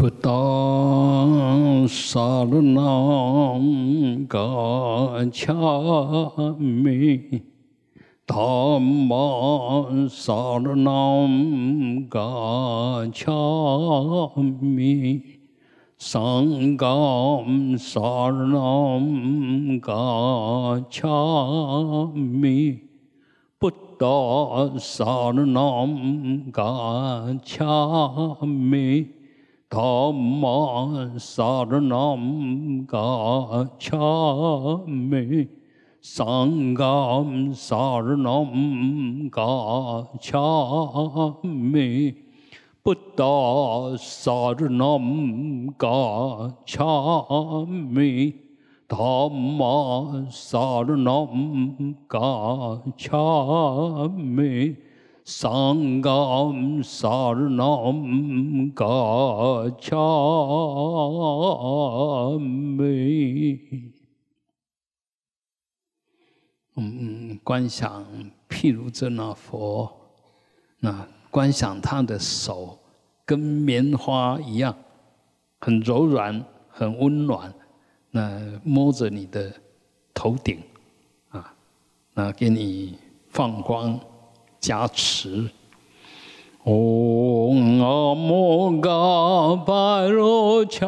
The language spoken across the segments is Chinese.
Buddha saranam gacchami Dhamma saranam gacchami Sangam saranam gacchami Buddha saranam gacchami ਕਾਮ ਸਰਨੰ ਗਾਛਾਮਿ ਸੰਗਾਮ ਸਰਨੰ ਗਾਛਾਮਿ ਪੁੱਤਾ ਸਰਨੰ ਗਾਛਾਮਿ ਧੰਮ ਸਰਨੰ ਗਾਛਾਮਿ 桑嘎萨那嘎查美，嗯，观想譬如这那佛，那观想他的手跟棉花一样，很柔软，很温暖，那摸着你的头顶，啊，那给你放光。加持。嗡阿摩嘎巴罗恰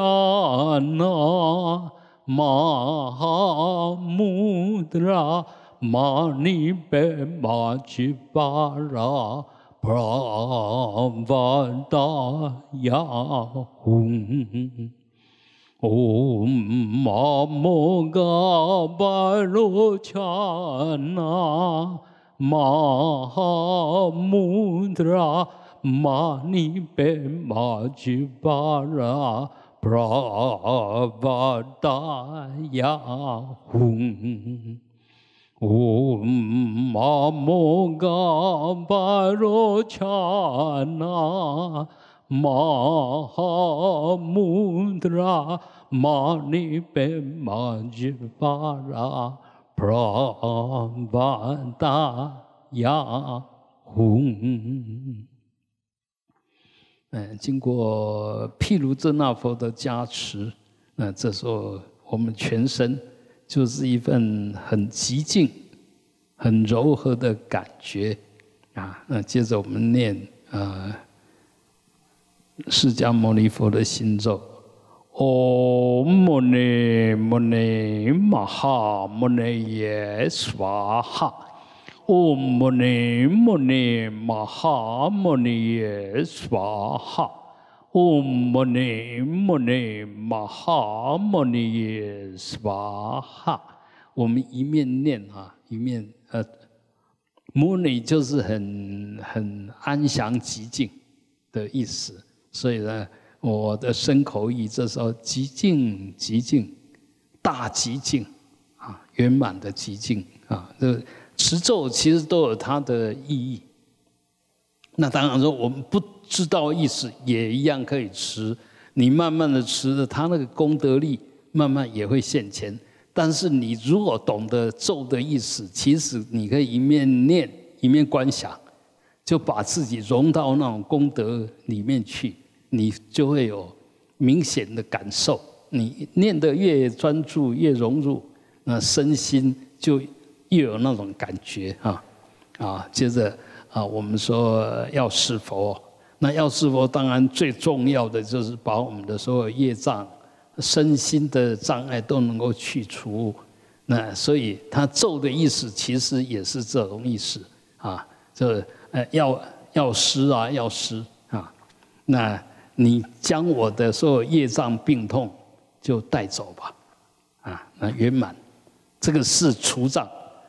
那玛哈慕德拉玛尼贝玛吉巴拉布拉达雅吽。唵阿摩嘎巴罗那。 마하무드라 마니 빼마지 바라 브라바다야훈 옴마모가 바로 차나 마하무드라 마니 빼마지 바라 罗 a 达雅吽。嗯，经过毗卢遮那佛的加持，那这时候我们全身就是一份很极静、很柔和的感觉啊。那接着我们念啊，释迦牟尼佛的心咒。Om Mune Mune Mahamune y e s a h a o m Mune Mune Mahamune y e s a h a o m Mune Mune Mahamune y e s a h a 我们一面念啊，一面呃，Mune 就是很很安详寂静的意思，所以呢。我的身口意，这时候极静，极静，大极静，啊，圆满的极静啊。这持咒其实都有它的意义。那当然说，我们不知道意思，也一样可以持。你慢慢的持，它那个功德力慢慢也会现前。但是你如果懂得咒的意思，其实你可以一面念一面观想，就把自己融到那种功德里面去。你就会有明显的感受，你念得越专注，越融入，那身心就越有那种感觉啊啊！接着啊，我们说要师佛，那要师佛，当然最重要的就是把我们的所有业障、身心的障碍都能够去除。那所以他咒的意思，其实也是这种意思啊，就呃要要施啊，要施啊，那。你将我的所有业障病痛就带走吧，啊，那圆满，这个是除障。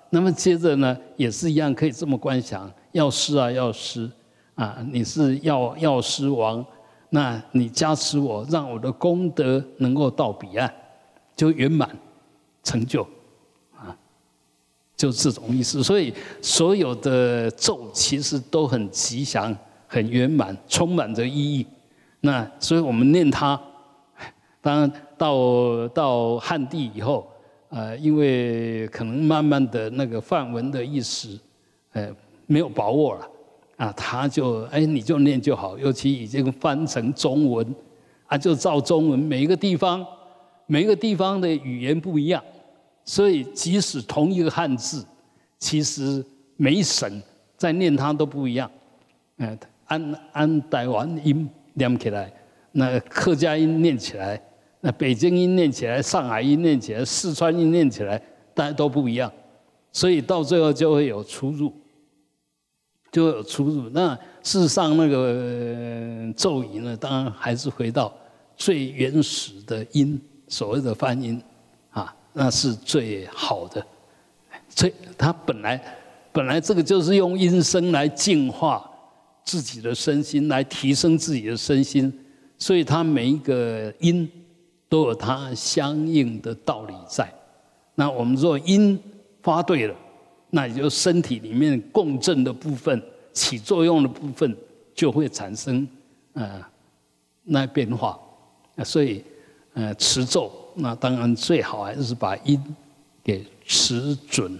那么接着呢，也是一样可以这么观想药师啊，药师，啊，你是药药师王，那你加持我，让我的功德能够到彼岸，就圆满成就，啊，就这种意思。所以所有的咒其实都很吉祥、很圆满，充满着意义。那，所以我们念它。当到到汉地以后，呃，因为可能慢慢的那个梵文的意思，呃，没有把握了，啊，他就哎，你就念就好。尤其已经翻成中文，啊，就照中文。每一个地方，每一个地方的语言不一样，所以即使同一个汉字，其实每省在念它都不一样。嗯，安安台王音。念起来，那客家音念起来，那北京音念起来，上海音念起来，四川音念起来，大家都不一样，所以到最后就会有出入，就有出入。那事实上，那个咒语呢，当然还是回到最原始的音，所谓的翻音啊，那是最好的，所以它本来本来这个就是用音声来净化。自己的身心来提升自己的身心，所以它每一个音都有它相应的道理在。那我们若音发对了，那也就身体里面共振的部分起作用的部分就会产生呃那变化。所以呃持咒，那当然最好还是把音给持准。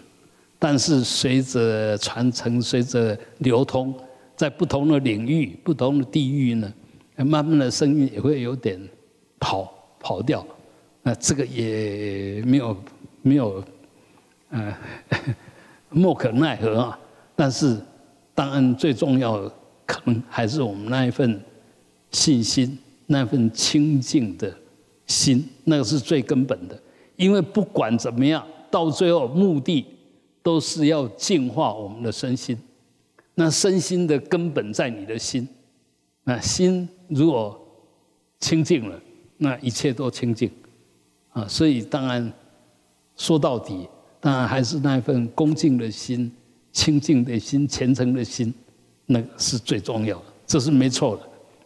但是随着传承，随着流通。在不同的领域、不同的地域呢，慢慢的声音也会有点跑跑掉，那这个也没有没有，呃，莫可奈何啊。但是，当然最重要的可能还是我们那一份信心、那份清净的心，那个是最根本的。因为不管怎么样，到最后目的都是要净化我们的身心。那身心的根本在你的心，那心如果清净了，那一切都清净，啊，所以当然说到底，当然还是那一份恭敬的心、清净的心、虔诚的心，那是最重要的，这是没错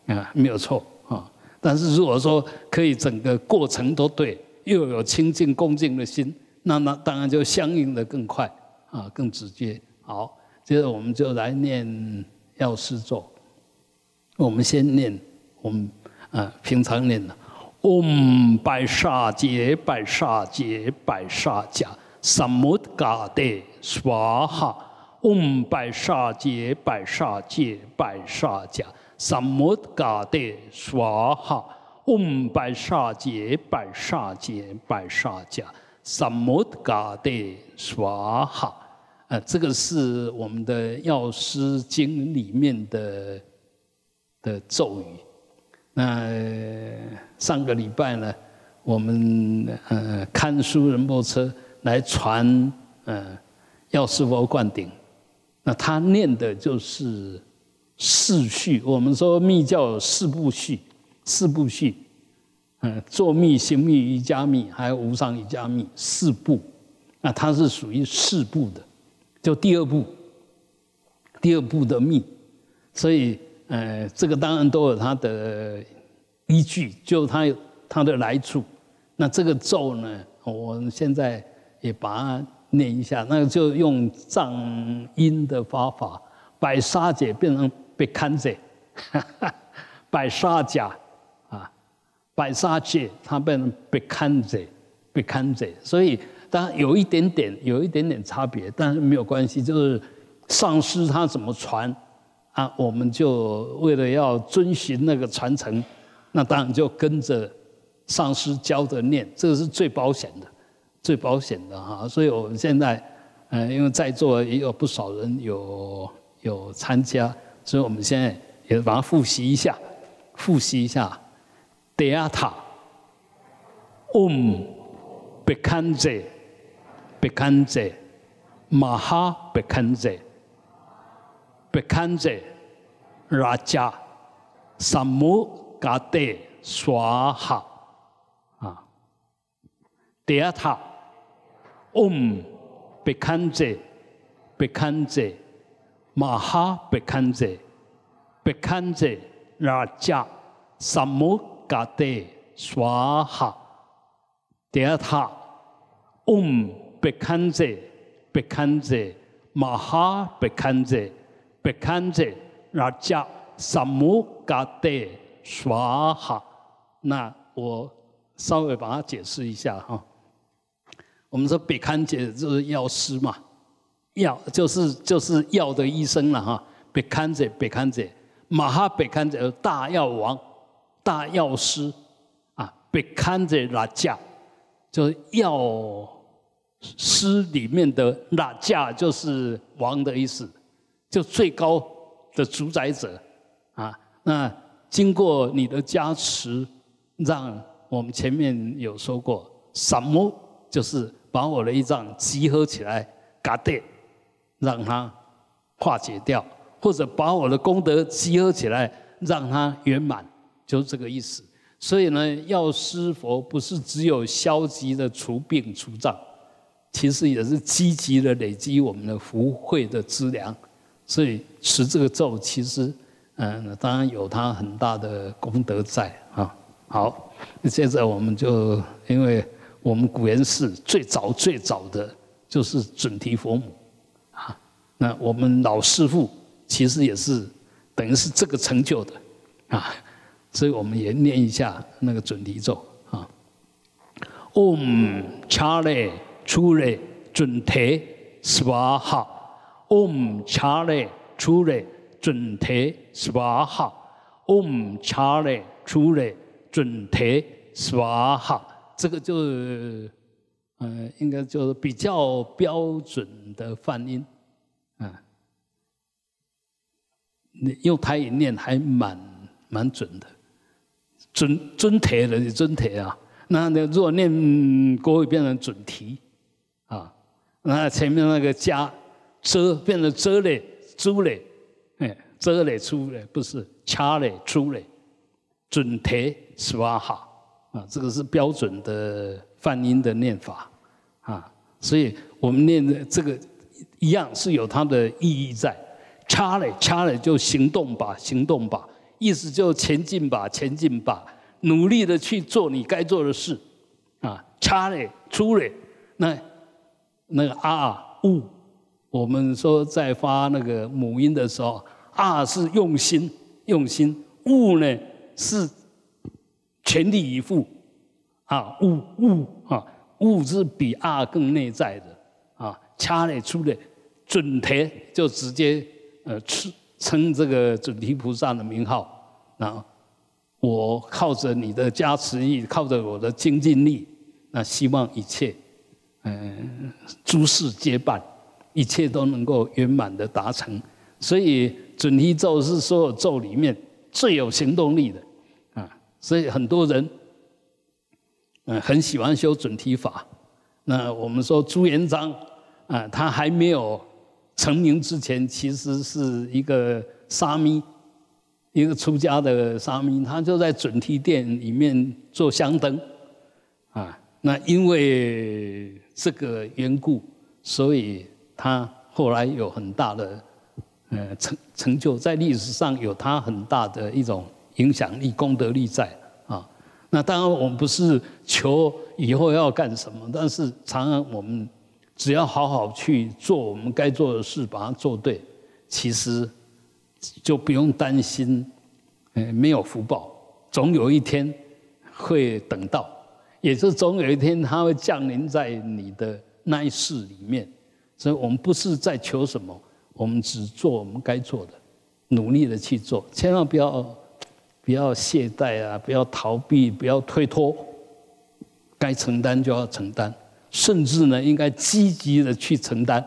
的，啊，没有错啊。但是如果说可以整个过程都对，又有清净恭敬的心，那那当然就相应的更快，啊，更直接，好。接着我们就来念药师咒。我们先念，我们啊平常念的，嗡白沙劫白沙劫白沙迦萨摩嘎德娑哈，嗡白沙劫白沙劫白沙迦萨摩嘎德娑哈，嗡白沙劫白沙劫白沙迦萨摩嘎德娑哈。啊，这个是我们的《药师经》里面的的咒语。那上个礼拜呢，我们呃看书人波车来传呃药师佛灌顶。那他念的就是四序。我们说密教有四部序，四部序。嗯，作密、行密、瑜伽密，还有无上瑜伽密，四部。那它是属于四部的。就第二步，第二步的命，所以，呃，这个当然都有它的依据，就它它的来处。那这个咒呢，我现在也把它念一下，那就用藏音的方法，百沙解变成百堪哈，百沙甲啊，百沙界它变成贝堪界，贝堪界，所以。当然有一点点，有一点点差别，但是没有关系。就是上师他怎么传，啊，我们就为了要遵循那个传承，那当然就跟着上师教的念，这个是最保险的，最保险的哈。所以我们现在，嗯，因为在座也有不少人有有参加，所以我们现在也把它复习一下，复习一下，a t 塔 o m b e a g w a n j i Pekanze. Maha Pekanze. Pekanze. Raja. Samu Kate. Swaha. Deata. Um Pekanze. Pekanze. Maha Pekanze. Pekanze. Raja. Samu Kate. Swaha. Deata. Um 贝康者，贝康者，马哈贝康者，贝康者，拉贾，萨摩加特，娑哈。那我稍微把它解释一下哈。我们说贝康者就是药师嘛，药就是就是药的医生了哈。贝康者，贝康者，马哈贝康者，大药王，大药师啊。贝康者拉贾，就是药。诗里面的“喇架”就是王的意思，就最高的主宰者啊。那经过你的加持，让我们前面有说过，什么就是把我的一障集合起来，嘎得，让它化解掉，或者把我的功德集合起来，让它圆满，就是这个意思。所以呢，要师佛不是只有消极的除病除障。其实也是积极的累积我们的福慧的资粮，所以持这个咒，其实，嗯，当然有它很大的功德在啊。好，现在我们就，因为我们古人寺最早最早的就是准提佛母，啊，那我们老师傅其实也是等于是这个成就的，啊，所以我们也念一下那个准提咒啊，Om Charlie。准提，准提，瓦哈。m 查来准提，瓦哈。m 查来准提，瓦哈。这个就是，嗯，应该就是比较标准的泛音。嗯，用台语念还蛮蛮准的。准，准提的准提啊。那那如果念国语变成准提。那前面那个加，遮变成遮嘞，遮嘞，哎，遮嘞猪嘞，不是差嘞猪嘞，准提斯瓦哈，啊，这个是标准的梵音的念法，啊，所以我们念的这个一样是有它的意义在，差嘞差嘞就行动吧，行动吧，意思就前进吧，前进吧，努力的去做你该做的事，啊，差嘞猪嘞，那。那个“啊”“悟”，我们说在发那个母音的时候，“啊”是用心，用心；“悟”呢是全力以赴。啊，“悟”“悟”啊，“悟”是比“啊”更内在的。啊，掐了出来，准提就直接呃称这个准提菩萨的名号。啊，我靠着你的加持力，靠着我的精进力，那希望一切。嗯，诸事皆办，一切都能够圆满的达成。所以准提咒是所有咒里面最有行动力的啊。所以很多人，嗯，很喜欢修准提法。那我们说朱元璋啊，他还没有成名之前，其实是一个沙弥，一个出家的沙弥，他就在准提殿里面做香灯啊。那因为这个缘故，所以他后来有很大的呃成成就，在历史上有他很大的一种影响力、功德力在啊。那当然我们不是求以后要干什么，但是常常我们只要好好去做我们该做的事，把它做对，其实就不用担心呃，没有福报，总有一天会等到。也是总有一天，他会降临在你的那一世里面。所以我们不是在求什么，我们只做我们该做的，努力的去做，千万不要不要懈怠啊，不要逃避，不要推脱，该承担就要承担，甚至呢，应该积极的去承担，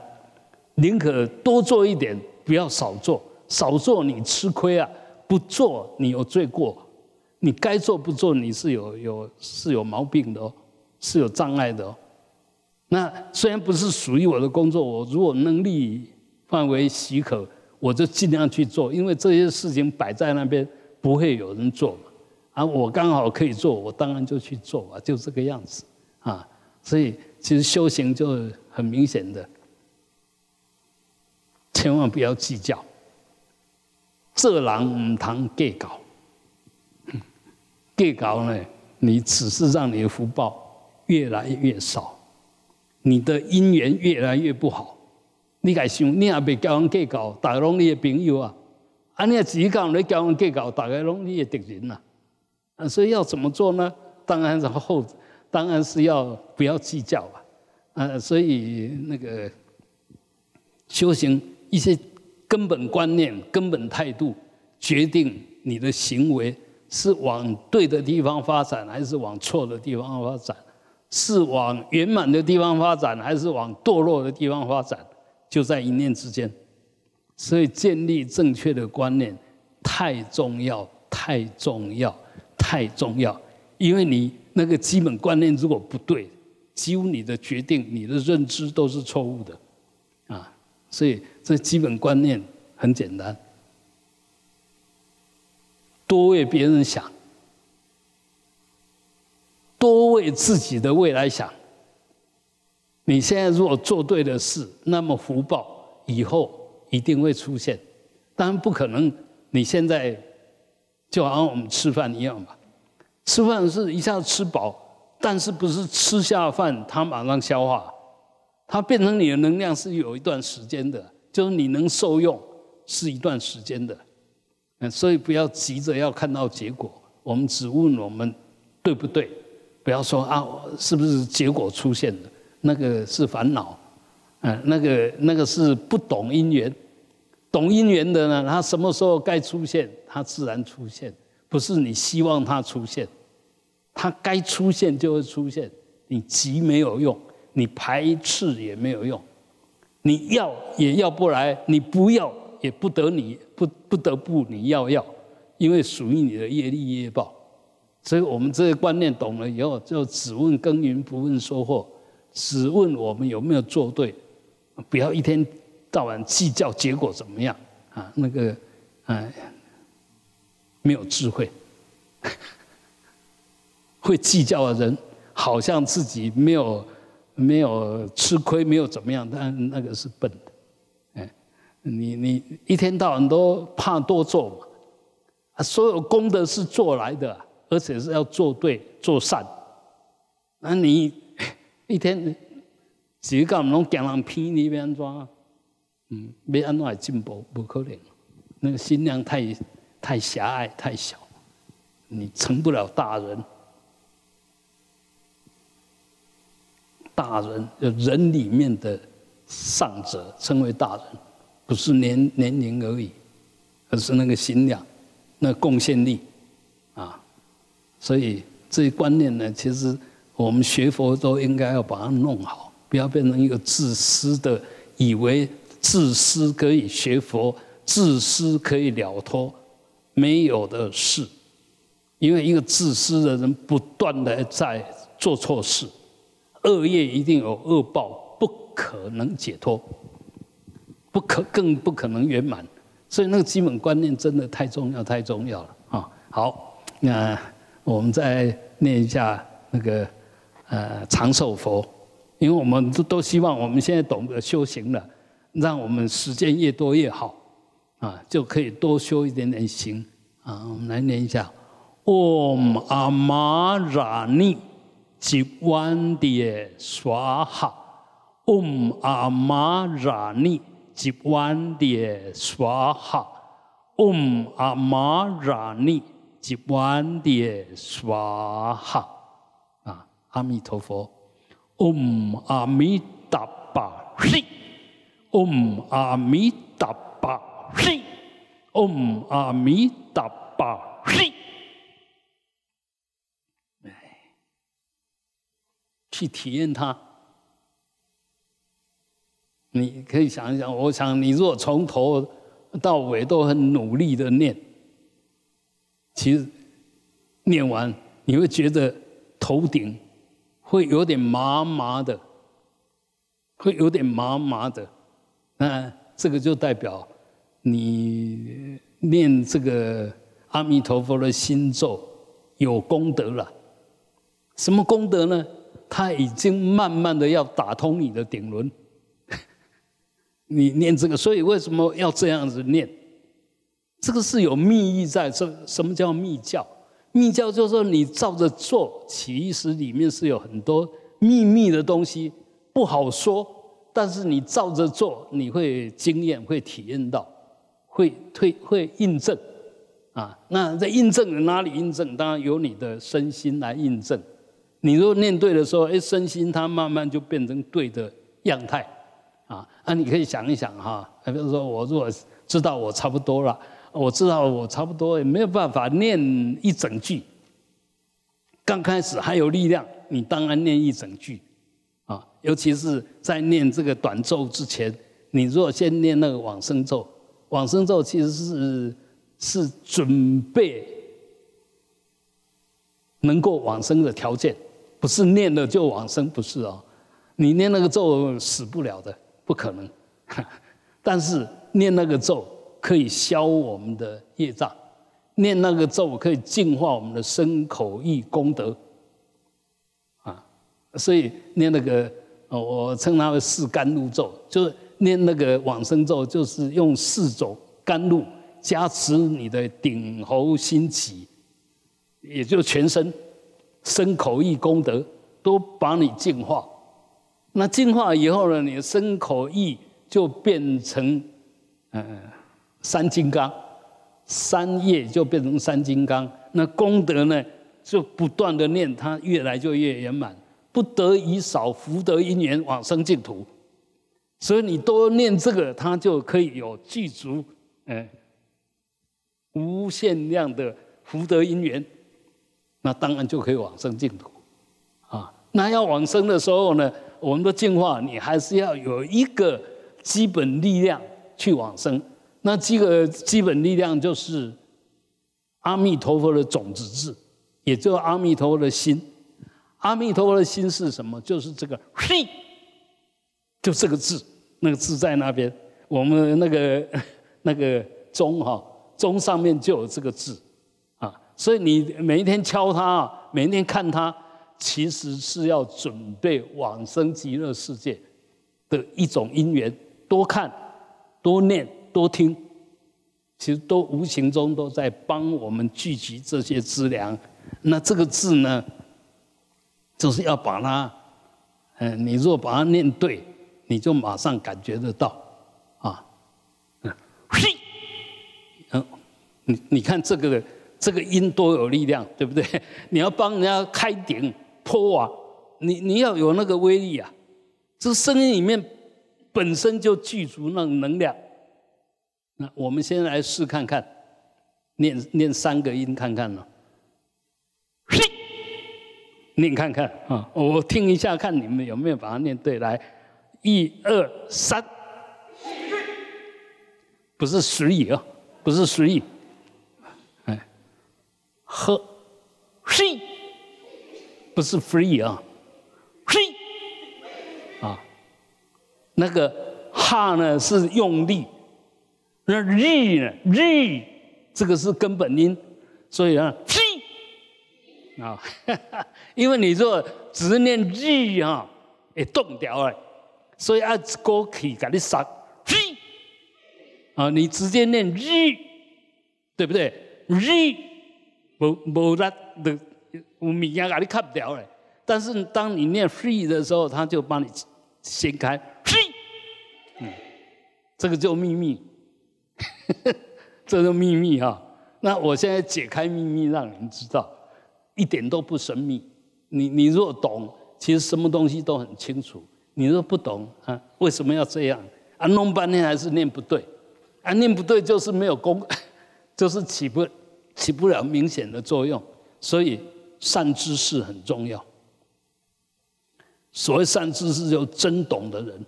宁可多做一点，不要少做，少做你吃亏啊，不做你有罪过。你该做不做，你是有有是有毛病的哦，是有障碍的哦。那虽然不是属于我的工作，我如果能力范围许可，我就尽量去做，因为这些事情摆在那边不会有人做嘛，啊，我刚好可以做，我当然就去做啊，就这个样子啊。所以其实修行就很明显的，千万不要计较，这狼唔同鸡搞。计较呢，你只是让你的福报越来越少，你的姻缘越来越不好。你敢想，你也别交往计较，带来拢你的朋友啊，啊，你也只讲你交往计较，带来拢你的敌人呐、啊，所以要怎么做呢？当然然后，当然是要不要计较啊。啊，所以那个修行一些根本观念、根本态度，决定你的行为。是往对的地方发展，还是往错的地方发展？是往圆满的地方发展，还是往堕落的地方发展？就在一念之间。所以，建立正确的观念太重要、太重要、太重要。因为你那个基本观念如果不对，几乎你的决定、你的认知都是错误的啊。所以，这基本观念很简单。多为别人想，多为自己的未来想。你现在如果做对的事，那么福报以后一定会出现。当然不可能，你现在就好像我们吃饭一样嘛。吃饭是一下子吃饱，但是不是吃下饭它马上消化，它变成你的能量是有一段时间的，就是你能受用是一段时间的。所以不要急着要看到结果，我们只问我们对不对？不要说啊，是不是结果出现了？那个是烦恼，嗯，那个那个是不懂因缘。懂因缘的呢，他什么时候该出现，他自然出现，不是你希望他出现，他该出现就会出现，你急没有用，你排斥也没有用，你要也要不来，你不要也不得你。不不得不，你要要，因为属于你的业力业报。所以，我们这个观念懂了以后，就只问耕耘，不问收获，只问我们有没有做对，不要一天到晚计较结果怎么样啊？那个，哎，没有智慧，会计较的人，好像自己没有没有吃亏，没有怎么样，但那个是笨的。你你一天到晚都怕多做嘛？啊，所有功德是做来的，而且是要做对、做善。那你一天个干唔拢，惊人批你，没安怎？嗯，没安怎来进步？不可能，那个心量太太狭隘、太小，你成不了大人。大人就人里面的上者，称为大人。不是年年龄而已，而是那个信量，那贡献力，啊，所以这些观念呢，其实我们学佛都应该要把它弄好，不要变成一个自私的，以为自私可以学佛，自私可以了脱，没有的事，因为一个自私的人不断的在做错事，恶业一定有恶报，不可能解脱。不可，更不可能圆满，所以那个基本观念真的太重要，太重要了啊！好，那我们再念一下那个呃长寿佛，因为我们都都希望我们现在懂得修行了，让我们时间越多越好啊，就可以多修一点点行啊。我们来念一下：Om Ama Rani j w a n d i Swaha，Om Ama Rani。吉汪的娑哈，Om 阿玛拉尼，吉汪的娑哈，啊，阿弥陀佛，Om 阿弥达巴西，Om 阿弥达巴西，Om 阿弥达巴西，哎，去体验它。你可以想一想，我想你如果从头到尾都很努力的念，其实念完你会觉得头顶会有点麻麻的，会有点麻麻的。那这个就代表你念这个阿弥陀佛的心咒有功德了。什么功德呢？他已经慢慢的要打通你的顶轮。你念这个，所以为什么要这样子念？这个是有密意在，这什么叫密教？密教就是说你照着做，其实里面是有很多秘密的东西，不好说。但是你照着做，你会经验，会体验到，会推会印证，啊，那在印证哪里印证？当然由你的身心来印证。你若念对的时候，哎，身心它慢慢就变成对的样态。啊，你可以想一想哈，比如说我如果知道我差不多了，我知道我差不多也没有办法念一整句。刚开始还有力量，你当然念一整句，啊，尤其是在念这个短咒之前，你如果先念那个往生咒，往生咒其实是是准备能够往生的条件，不是念了就往生，不是啊，你念那个咒死不了的。不可能，但是念那个咒可以消我们的业障，念那个咒可以净化我们的身口意功德，啊，所以念那个，我称它为四甘露咒，就是念那个往生咒，就是用四种甘露加持你的顶喉心起，也就全身、身口意功德都把你净化。那进化以后呢，你的身口意就变成，嗯，三金刚，三业就变成三金刚。那功德呢，就不断的念，它越来就越圆满，不得已少福德因缘往生净土。所以你多念这个，它就可以有具足，呃，无限量的福德因缘，那当然就可以往生净土。啊，那要往生的时候呢？我们的进化，你还是要有一个基本力量去往生。那这个基本力量就是阿弥陀佛的种子字，也就是阿弥陀佛的心。阿弥陀佛的心是什么？就是这个“嘿”，就这个字，那个字在那边。我们那个 那个钟哈，钟上面就有这个字啊，所以你每一天敲它，每一天看它。其实是要准备往生极乐世界的一种因缘，多看、多念、多听，其实都无形中都在帮我们聚集这些资粮。那这个字呢，就是要把它，嗯，你若把它念对，你就马上感觉得到，啊，嘿，嗯，你你看这个这个音多有力量，对不对？你要帮人家开顶。拖啊！你你要有那个威力啊！这声音里面本身就具足那能量。那我们先来试看看，念念三个音看看呢。嘿，念看看啊！我听一下，看你们有没有把它念对。来，一二三，不是失意哦，不是失意，哎，嘿。西。不是 free 啊，free 啊，那个哈呢是用力，那力呢力，这个是根本音，所以啊，啊，因为你说只念力哈，会动掉了，所以啊一口给你上，啊，你直接念力，对不对？力，无无力的。我明啊，你看不了但是当你念 “free” 的时候，他就帮你掀开 “free”。嗯，这个叫秘密，这个秘密哈。那我现在解开秘密，让你们知道，一点都不神秘。你你若懂，其实什么东西都很清楚。你若不懂啊，为什么要这样啊？弄半天还是念不对啊？念不对就是没有功，就是起不起不了明显的作用，所以。善知识很重要。所谓善知识，就真懂的人。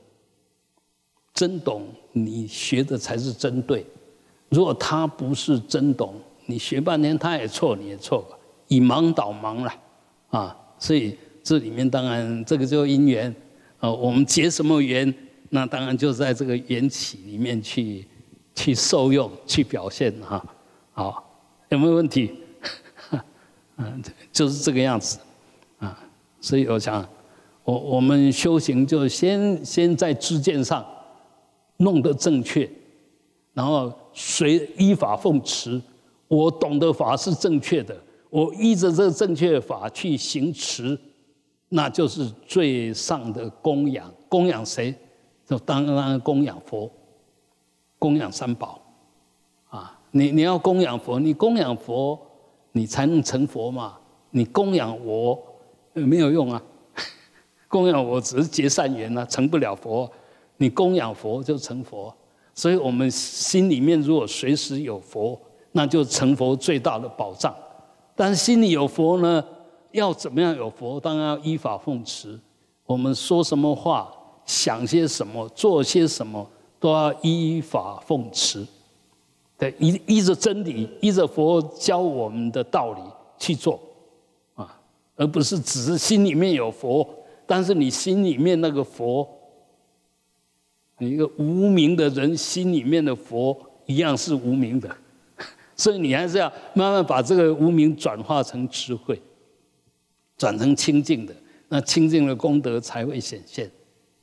真懂你学的才是真对。如果他不是真懂，你学半天他也错，你也错，以盲导盲了啊！所以这里面当然这个就因缘啊，我们结什么缘，那当然就在这个缘起里面去去受用、去表现哈。好，有没有问题？嗯，就是这个样子，啊，所以我想，我我们修行就先先在知见上弄得正确，然后随依法奉持，我懂得法是正确的，我依着这正确法去行持，那就是最上的供养。供养谁？就当然供养佛，供养三宝。啊，你你要供养佛，你供养佛。你才能成佛嘛？你供养我没有用啊！供养我只是结善缘啊，成不了佛。你供养佛就成佛，所以我们心里面如果随时有佛，那就成佛最大的保障。但是心里有佛呢，要怎么样有佛？当然要依法奉持。我们说什么话，想些什么，做些什么，都要依法奉持。对，依依着真理，依着佛教我们的道理去做啊，而不是只是心里面有佛，但是你心里面那个佛，你一个无名的人心里面的佛一样是无名的，所以你还是要慢慢把这个无名转化成智慧，转成清净的，那清净的功德才会显现，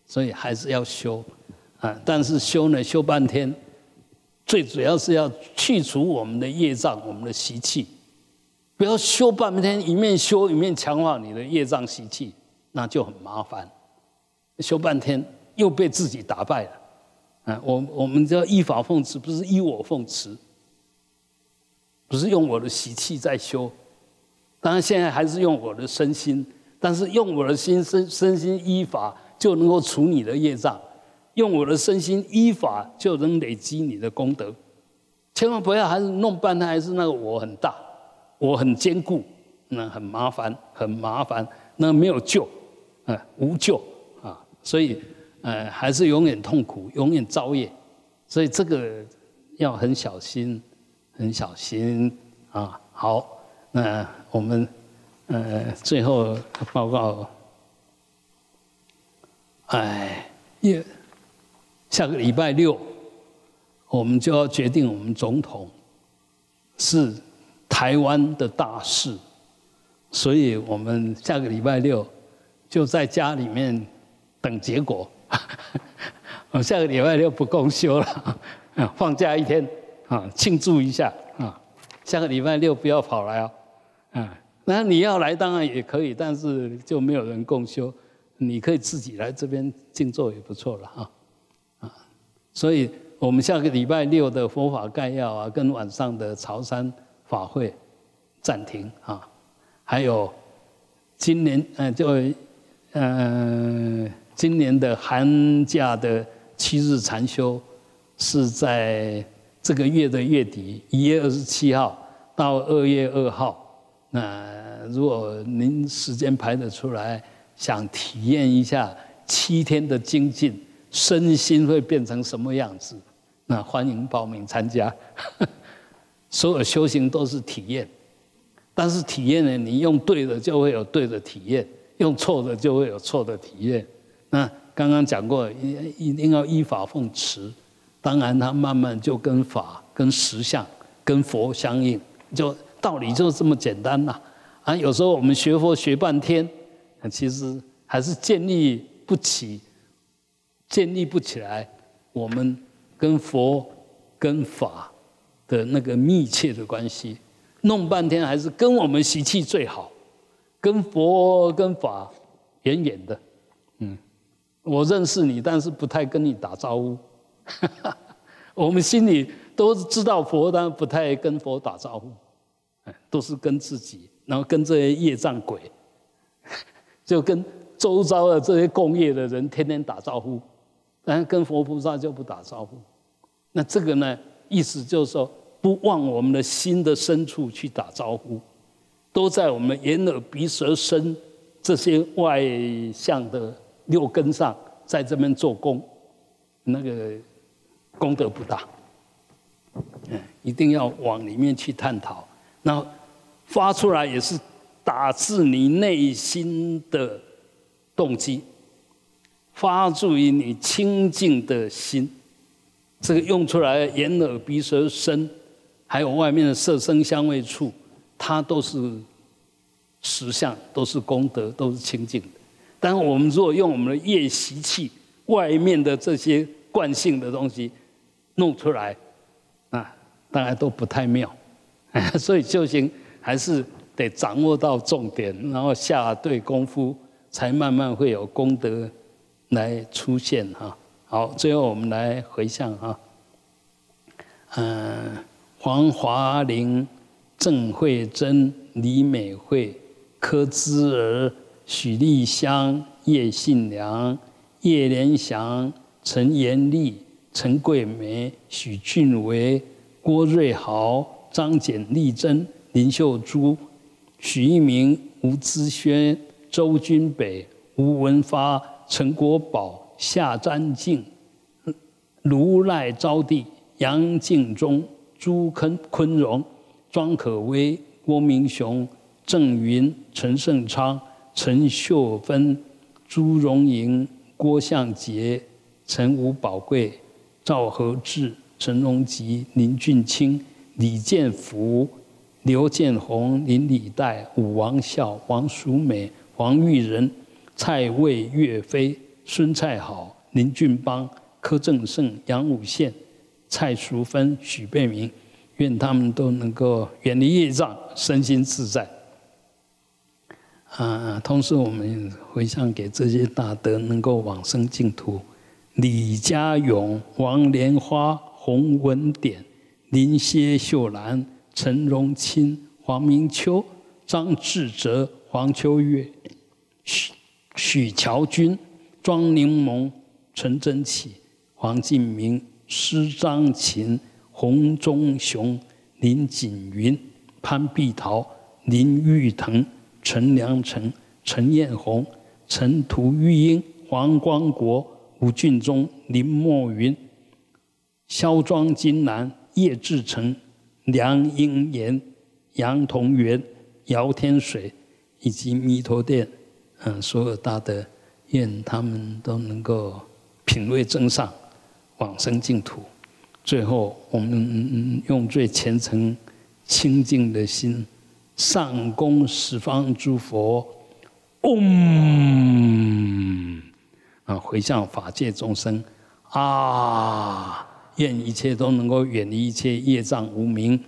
所以还是要修啊，但是修呢，修半天。最主要是要去除我们的业障、我们的习气，不要修半天，一面修一面强化你的业障习气，那就很麻烦。修半天又被自己打败了，嗯，我我们叫依法奉持，不是依我奉持，不是用我的习气在修，当然现在还是用我的身心，但是用我的心身身心依法就能够除你的业障。用我的身心依法就能累积你的功德，千万不要还是弄半天，还是那个我很大，我很坚固，那很麻烦，很麻烦，那没有救，啊，无救啊，所以，呃，还是永远痛苦，永远造业，所以这个要很小心，很小心啊。好，那我们，呃，最后报告，哎，也。下个礼拜六，我们就要决定我们总统是台湾的大事，所以我们下个礼拜六就在家里面等结果。我下个礼拜六不公休了，放假一天啊，庆祝一下啊。下个礼拜六不要跑来哦，嗯，那你要来当然也可以，但是就没有人共修，你可以自己来这边静坐也不错了哈。所以我们下个礼拜六的佛法概要啊，跟晚上的潮山法会暂停啊。还有今年嗯，就嗯今年的寒假的七日禅修是在这个月的月底一月二十七号到二月二号。那如果您时间排得出来，想体验一下七天的精进。身心会变成什么样子？那欢迎报名参加。所有修行都是体验，但是体验呢？你用对的就会有对的体验，用错的就会有错的体验。那刚刚讲过，一一定要依法奉持。当然，它慢慢就跟法、跟实相、跟佛相应，就道理就这么简单呐。啊，有时候我们学佛学半天，其实还是建立不起。建立不起来，我们跟佛、跟法的那个密切的关系，弄半天还是跟我们习气最好，跟佛跟法远远的。嗯，我认识你，但是不太跟你打招呼。我们心里都知道佛，但不太跟佛打招呼。都是跟自己，然后跟这些业障鬼，就跟周遭的这些共业的人天天打招呼。但是跟佛菩萨就不打招呼，那这个呢，意思就是说，不往我们的心的深处去打招呼，都在我们眼耳鼻舌身这些外向的六根上，在这边做功，那个功德不大。嗯，一定要往里面去探讨，那发出来也是打自你内心的动机。发注于你清净的心，这个用出来，眼、耳、鼻、舌、身，还有外面的色、声、香味、触，它都是实相，都是功德，都是清净的。但我们如果用我们的业习气，外面的这些惯性的东西弄出来，啊，当然都不太妙。所以修行还是得掌握到重点，然后下对功夫，才慢慢会有功德。来出现哈！好，最后我们来回向哈。嗯，黄华玲、郑慧珍、李美惠、柯姿儿、许丽香、叶信良、叶连祥、陈延丽、陈桂梅、许俊伟、郭瑞豪、张简丽珍、林秀珠、许一鸣、吴资轩、周军北、吴文发。陈国宝、夏占进、卢赖招娣、杨敬忠、朱坤坤荣、庄可威、郭明雄、郑云、陈胜昌、陈秀芬、朱荣银、郭向杰、陈吴宝贵、赵和志、陈荣吉、林俊清、李建福、刘建宏、林李代、武王笑、王淑美、王玉仁。蔡魏岳飞、孙蔡好、林俊邦、柯正胜、杨武宪、蔡淑芬、许贝明，愿他们都能够远离业障，身心自在。啊，同时我们回向给这些大德能够往生净土。李家勇、王莲花、洪文典、林歇秀兰、陈荣清、黄明秋、张志哲、黄秋月。许乔军、庄柠檬、陈真启、黄敬明、施张琴、洪忠雄、林锦云、潘碧桃、林玉腾、陈良成、陈艳红、陈图玉英、黄光国、吴俊忠、林墨云、肖庄金兰、叶志成、梁英延、杨同源、姚天水，以及弥陀殿。嗯，所有大德，愿，他们都能够品味真善，往生净土。最后，我们用最虔诚、清净的心，上供十方诸佛，嗡，啊，回向法界众生，啊，愿一切都能够远离一切业障无明。